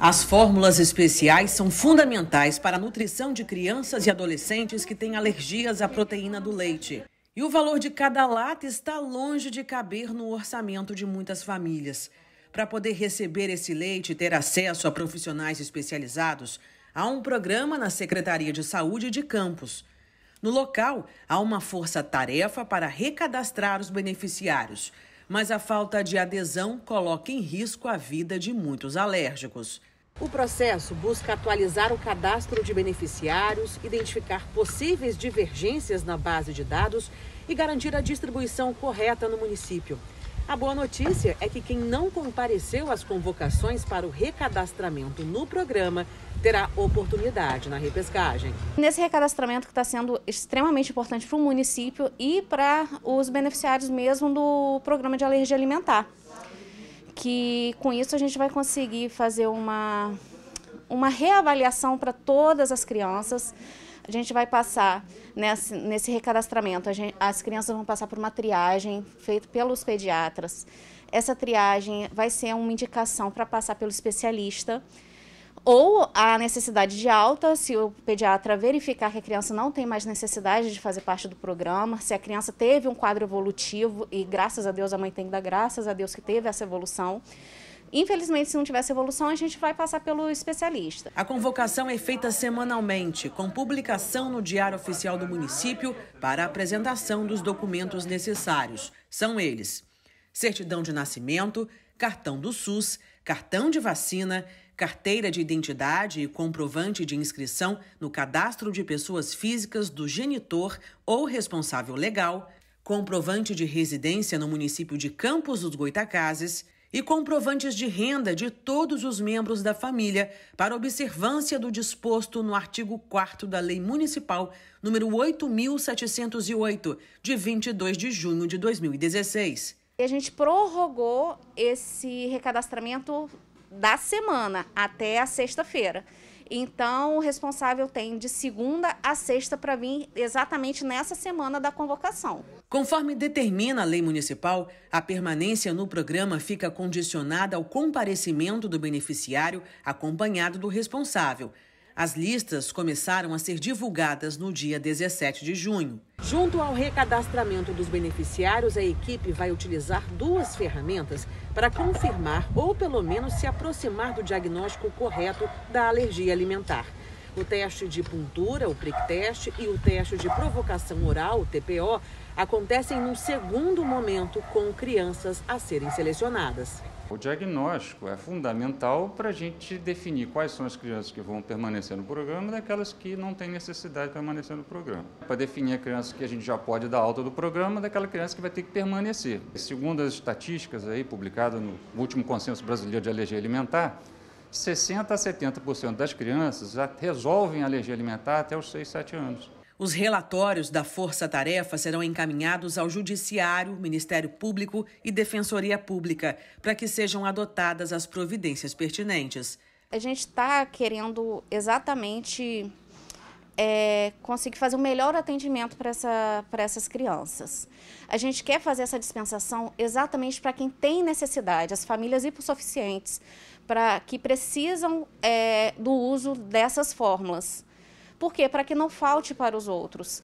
As fórmulas especiais são fundamentais para a nutrição de crianças e adolescentes que têm alergias à proteína do leite. E o valor de cada lata está longe de caber no orçamento de muitas famílias. Para poder receber esse leite e ter acesso a profissionais especializados, há um programa na Secretaria de Saúde de Campos. No local, há uma força-tarefa para recadastrar os beneficiários mas a falta de adesão coloca em risco a vida de muitos alérgicos. O processo busca atualizar o cadastro de beneficiários, identificar possíveis divergências na base de dados e garantir a distribuição correta no município. A boa notícia é que quem não compareceu às convocações para o recadastramento no programa terá oportunidade na repescagem. Nesse recadastramento que está sendo extremamente importante para o município e para os beneficiários mesmo do programa de alergia alimentar, que com isso a gente vai conseguir fazer uma, uma reavaliação para todas as crianças. A gente vai passar nesse, nesse recadastramento, gente, as crianças vão passar por uma triagem feita pelos pediatras. Essa triagem vai ser uma indicação para passar pelo especialista ou a necessidade de alta, se o pediatra verificar que a criança não tem mais necessidade de fazer parte do programa, se a criança teve um quadro evolutivo, e graças a Deus a mãe tem que dar graças a Deus que teve essa evolução. Infelizmente, se não tivesse evolução, a gente vai passar pelo especialista. A convocação é feita semanalmente, com publicação no Diário Oficial do Município para a apresentação dos documentos necessários. São eles: certidão de nascimento, cartão do SUS, cartão de vacina, carteira de identidade e comprovante de inscrição no cadastro de pessoas físicas do genitor ou responsável legal, comprovante de residência no município de Campos dos Goitacazes e comprovantes de renda de todos os membros da família para observância do disposto no artigo 4 da Lei Municipal número 8708 de 22 de junho de 2016. E a gente prorrogou esse recadastramento da semana até a sexta-feira. Então, o responsável tem de segunda a sexta para vir exatamente nessa semana da convocação. Conforme determina a lei municipal, a permanência no programa fica condicionada ao comparecimento do beneficiário acompanhado do responsável. As listas começaram a ser divulgadas no dia 17 de junho. Junto ao recadastramento dos beneficiários, a equipe vai utilizar duas ferramentas para confirmar ou pelo menos se aproximar do diagnóstico correto da alergia alimentar. O teste de puntura, o prick test, e o teste de provocação oral, o TPO, acontecem num segundo momento com crianças a serem selecionadas. O diagnóstico é fundamental para a gente definir quais são as crianças que vão permanecer no programa e daquelas que não têm necessidade de permanecer no programa. Para definir a criança que a gente já pode dar alta do programa, daquela criança que vai ter que permanecer. Segundo as estatísticas aí publicadas no último Consenso Brasileiro de Alergia Alimentar, 60 a 70% das crianças já resolvem alergia alimentar até os 6, 7 anos. Os relatórios da Força Tarefa serão encaminhados ao Judiciário, Ministério Público e Defensoria Pública para que sejam adotadas as providências pertinentes. A gente está querendo exatamente é, conseguir fazer o um melhor atendimento para essa, essas crianças. A gente quer fazer essa dispensação exatamente para quem tem necessidade, as famílias hipossuficientes, para que precisam é, do uso dessas fórmulas. Por quê? Para que não falte para os outros.